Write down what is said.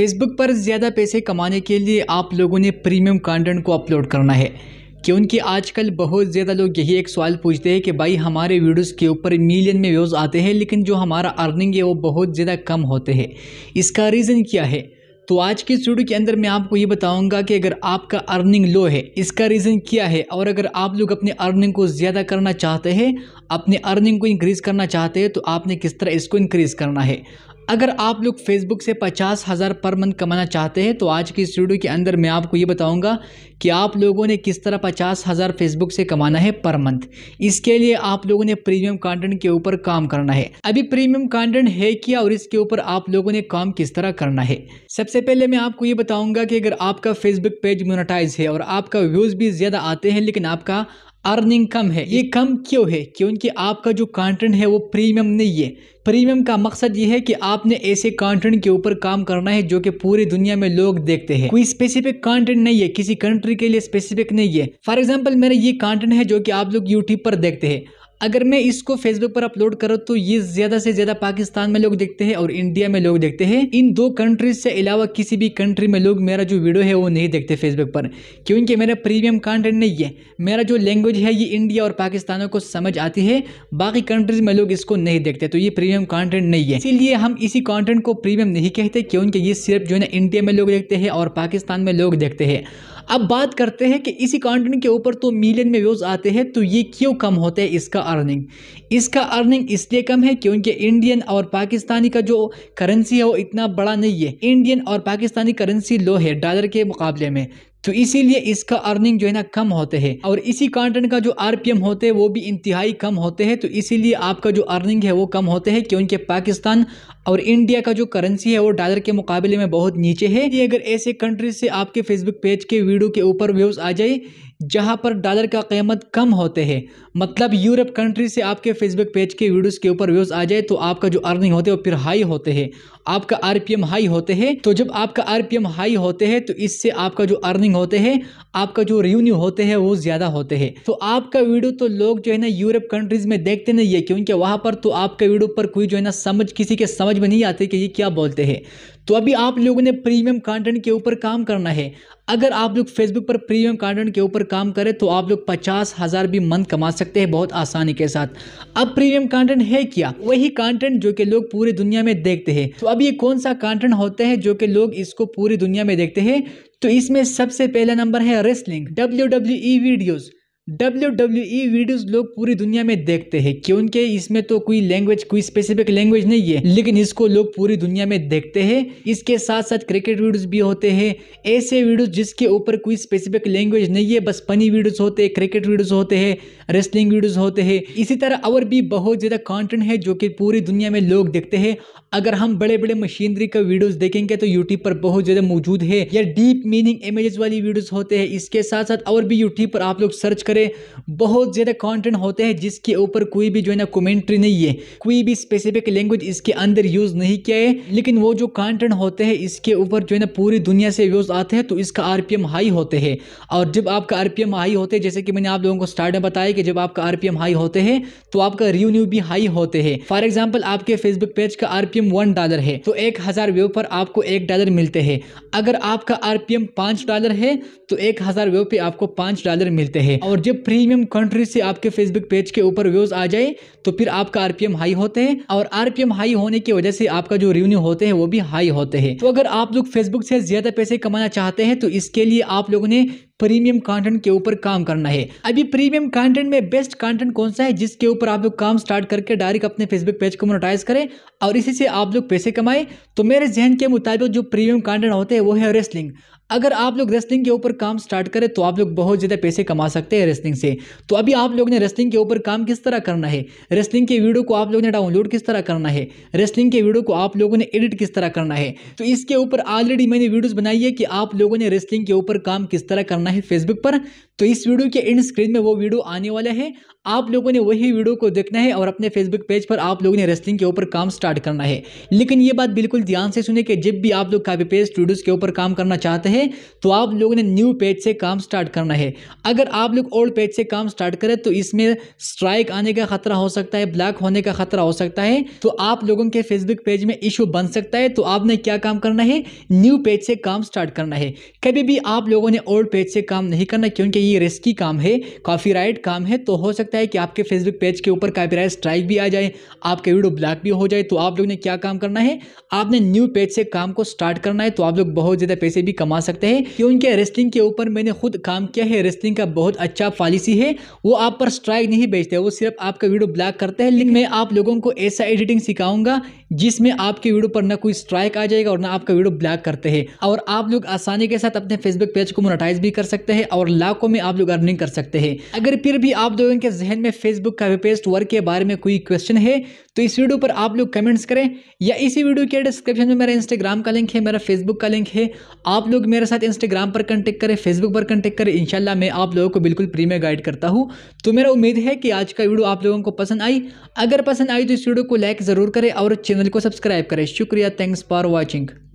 Facebook पर ज़्यादा पैसे कमाने के लिए आप लोगों ने प्रीमियम कंटेंट को अपलोड करना है क्योंकि आजकल बहुत ज़्यादा लोग यही एक सवाल पूछते हैं कि भाई हमारे वीडियोस के ऊपर मिलियन में व्यूज़ आते हैं लेकिन जो हमारा अर्निंग है वो बहुत ज़्यादा कम होते हैं इसका रीज़न क्या है तो आज के वीडियो के अंदर मैं आपको ये बताऊंगा कि अगर आपका अर्निंग लो है इसका रीज़न क्या है और अगर आप लोग अपने अर्निंग को ज़्यादा करना चाहते हैं अपने अर्निंग को इंक्रीज़ करना चाहते हैं तो आपने किस तरह इसको इंक्रीज़ करना है अगर आप लोग फेसबुक से पचास हज़ार पर मंथ कमाना चाहते हैं तो आज की इस वीडियो के अंदर मैं आपको ये बताऊंगा कि आप लोगों ने किस तरह पचास हज़ार फेसबुक से कमाना है पर मंथ इसके लिए आप लोगों ने प्रीमियम कंटेंट के ऊपर काम करना है अभी प्रीमियम कंटेंट है क्या और इसके ऊपर आप लोगों ने काम किस तरह करना है सबसे पहले मैं आपको ये बताऊँगा कि अगर आपका फेसबुक पेज मोनाटाइज है और आपका व्यूज़ भी ज़्यादा आते हैं लेकिन आपका अर्निंग कम है ये कम क्यों है क्योंकि आपका जो कंटेंट है वो प्रीमियम नहीं है प्रीमियम का मकसद ये है कि आपने ऐसे कंटेंट के ऊपर काम करना है जो कि पूरी दुनिया में लोग देखते हैं कोई स्पेसिफिक कंटेंट नहीं है किसी कंट्री के लिए स्पेसिफिक नहीं है फॉर एग्जाम्पल मेरा ये कंटेंट है जो कि आप लोग यूट्यूब पर देखते हैं अगर मैं इसको फेसबुक पर अपलोड करूँ तो ये ज्यादा से ज्यादा पाकिस्तान में लोग देखते हैं और इंडिया में लोग देखते हैं इन दो कंट्रीज से अलावा किसी भी कंट्री में लोग मेरा जो वीडियो है वो नहीं देखते फेसबुक पर क्योंकि मेरा प्रीमियम कंटेंट नहीं है मेरा जो लैंग्वेज है ये इंडिया और पाकिस्तानों को समझ आती है बाकी कंट्रीज में लोग इसको नहीं देखते तो ये प्रीमियम कॉन्टेंट नहीं है इसीलिए हम इसी कॉन्टेंट को प्रीमियम नहीं कहते क्योंकि ये सिर्फ जो है ना इंडिया में लोग देखते हैं और पाकिस्तान में लोग देखते हैं अब बात करते हैं कि इसी कंटेंट के ऊपर तो मिलियन में व्यूज़ आते हैं तो ये क्यों कम होते हैं इसका अर्निंग इसका अर्निंग इसलिए कम है क्योंकि इंडियन और पाकिस्तानी का जो करेंसी है वो इतना बड़ा नहीं है इंडियन और पाकिस्तानी करेंसी लो है डॉलर के मुकाबले में तो इसीलिए इसका अर्निंग जो है ना कम होते हैं और इसी कंटेंट का जो आरपीएम होते हैं वो भी इंतहाई कम होते हैं तो इसीलिए आपका जो अर्निंग है वो कम होते हैं क्योंकि पाकिस्तान और इंडिया का जो करेंसी है वो डॉलर के मुकाबले में बहुत नीचे है ये अगर ऐसे कंट्री से आपके फेसबुक पेज के वीडियो के ऊपर व्यूज आ जाए जहाँ पर डॉलर का कीमत कम होते हैं मतलब यूरोप कंट्री से आपके फेसबुक पेज के वीडियोस के ऊपर व्यूज़ आ जाए तो आपका जो अर्निंग होते हैं वो फिर हाई होते हैं आपका आरपीएम हाई होते हैं तो जब आपका आरपीएम हाई होते हैं तो इससे आपका जो अर्निंग होते हैं आपका जो रेवेन्यू होते हैं वो ज़्यादा होते हैं तो आपका वीडियो तो लोग जो है ना यूरोप कंट्रीज़ में देखते नहीं है क्योंकि वहाँ पर तो आपका वीडियो पर कोई जो है ना समझ किसी के समझ में नहीं आते कि ये क्या बोलते हैं तो अभी आप लोगों ने प्रीमियम कंटेंट के ऊपर काम करना है अगर आप लोग फेसबुक पर प्रीमियम कंटेंट के ऊपर काम करें तो आप लोग पचास हज़ार भी मंथ कमा सकते हैं बहुत आसानी के साथ अब प्रीमियम कंटेंट है क्या वही कंटेंट जो कि लोग पूरी दुनिया में देखते हैं तो अब ये कौन सा कंटेंट होता है जो कि लोग इसको पूरी दुनिया में देखते हैं तो इसमें सबसे पहला नंबर है wrestling W W E videos W W E videos लोग पूरी दुनिया में देखते हैं क्योंकि इसमें तो कोई लैंग्वेज कोई स्पेसिफिक लैंग्वेज नहीं है लेकिन इसको लोग पूरी दुनिया में देखते हैं इसके साथ साथ क्रिकेट वीडियोज़ भी होते हैं ऐसे वीडियोज़ जिसके ऊपर कोई स्पेसिफिक लैंग्वेज नहीं है बस पनी वीडियोज़ होते हैं क्रिकेट वीडियोज़ होते हैं रेसलिंग वीडियोज़ होते हैं इसी तरह और भी बहुत ज़्यादा कॉन्टेंट है जो कि पूरी दुनिया में लोग देखते हैं अगर हम बड़े बड़े मशीनरी का वीडियोज़ देखेंगे तो यूट्यूब पर बहुत ज़्यादा मौजूद है या डीप मीनिंग इमेजेस वाली वीडियोज़ होते हैं इसके साथ साथ और भी यूट्यूब पर आप लोग सर्च करें दूसरे बहुत ज़्यादा कंटेंट होते हैं जिसके ऊपर कोई भी जो है ना कमेंट्री नहीं है कोई भी स्पेसिफिक लैंग्वेज इसके अंदर यूज़ नहीं किया है लेकिन वो जो कंटेंट होते हैं इसके ऊपर जो है ना पूरी दुनिया से व्यूज़ आते हैं तो इसका आर हाई होते हैं और जब आपका आर हाई होते हैं जैसे कि मैंने आप लोगों को स्टार्ट में बताया कि जब आपका आर हाई होते हैं तो आपका रिव्यू भी हाई होते हैं फॉर एग्जाम्पल आपके फेसबुक पेज का आर पी डॉलर है तो एक हज़ार व्यू पर आपको एक डॉलर मिलते हैं अगर आपका आर पी डॉलर है तो एक हज़ार व्यू पे आपको पाँच डॉलर मिलते हैं और जब प्रीमियम कंट्री से आपके फेसबुक पेज के ऊपर व्यूज आ जाए तो फिर आपका आरपीएम हाई होते हैं और आरपीएम हाई होने की वजह से आपका जो रेवेन्यू होते हैं वो भी हाई होते हैं तो अगर आप लोग फेसबुक से ज्यादा पैसे कमाना चाहते हैं तो इसके लिए आप लोगों ने प्रीमियम कंटेंट के ऊपर काम करना है अभी प्रीमियम कंटेंट में बेस्ट कंटेंट कौन सा है जिसके ऊपर आप लोग काम स्टार्ट करके डायरेक्ट अपने फेसबुक पेज को मोनोटाइज करें और इसी से आप लोग पैसे कमाएं तो मेरे जहन के मुताबिक जो प्रीमियम कंटेंट होते हैं वो है रेसलिंग अगर आप लोग रेस्लिंग के ऊपर काम स्टार्ट करें तो आप लोग बहुत ज़्यादा पैसे कमा सकते हैं रेस्लिंग से तो अभी आप लोग ने रेस्लिंग के ऊपर काम किस तरह करना है रेस्लिंग के वीडियो को आप लोग ने डाउनलोड किस तरह करना है रेस्लिंग के वीडियो को आप लोगों ने एडिट किस तरह करना है तो इसके ऊपर ऑलरेडी मैंने वीडियोज़ बनाई है कि आप लोगों ने रेस्लिंग के ऊपर काम किस तरह करना है फेसबुक पर तो इस वीडियो के इंड स्क्रीन में वो वीडियो आने वाला है आप लोगों ने वही वीडियो को देखना है और अपने फेसबुक पेज पर आप लोगों ने रेस्लिंग के ऊपर काम स्टार्ट करना है लेकिन ये बात बिल्कुल ध्यान से सुने कि जब भी आप लोग कापी पेज स्टूडियोज के ऊपर काम करना चाहते हैं तो आप लोगों ने न्यू पेज से काम स्टार्ट करना है अगर आप लोग ओल्ड पेज से काम स्टार्ट करें तो इसमें स्ट्राइक आने का खतरा हो सकता है ब्लैक होने का खतरा हो सकता है तो आप लोगों के फेसबुक पेज में इशू बन सकता है तो आपने क्या काम करना है न्यू पेज से काम स्टार्ट करना है कभी भी आप लोगों ने ओल्ड पेज से काम नहीं करना क्योंकि ये रिस्की काम है काफ़ी काम है तो हो सकता सकता है कि आपके फेसबुक पेज के ऊपर कापीराइट स्ट्राइक भी आ जाए आपके वीडियो ब्लैक भी हो जाए तो आप लोग ने क्या काम करना है आपने न्यू पेज से काम को स्टार्ट करना है तो आप लोग बहुत ज़्यादा पैसे भी कमा सकते हैं क्योंकि रेस्लिंग के ऊपर मैंने खुद काम किया है रेस्लिंग का बहुत अच्छा पॉलिसी है वो आप पर स्ट्राइक नहीं बेचते वो सिर्फ आपका वीडियो ब्लैक करते हैं लेकिन मैं आप लोगों को ऐसा एडिटिंग सिखाऊंगा जिसमें आपके वीडियो पर ना कोई स्ट्राइक आ जाएगा और ना आपका वीडियो ब्लैक करते हैं और आप लोग आसानी के साथ अपने फेसबुक पेज को मोनोटाइज भी कर सकते हैं और लाखों में आप लोग अर्निंग कर सकते हैं अगर फिर भी आप लोगों के जहन में फेसबुक का वेबपेस्ट वर्क के बारे में कोई क्वेश्चन है तो इस वीडियो पर आप लोग कमेंट्स करें या इसी वीडियो के डिस्क्रिप्शन में मेरा इंस्टाग्राम का लिंक है मेरा फेसबुक का लिंक है आप लोग मेरे साथ इंस्टाग्राम पर कंटेक्ट करें फेसबुक पर कंटेक्ट करें इंशाल्लाह मैं आप लोगों को बिल्कुल फ्री में गाइड करता हूँ तो मेरा उम्मीद है कि आज का वीडियो आप लोगों को पसंद आई अगर पसंद आई तो इस वीडियो को लाइक ज़रूर करें और चैनल को सब्सक्राइब करें शुक्रिया थैंक्स फॉर वॉचिंग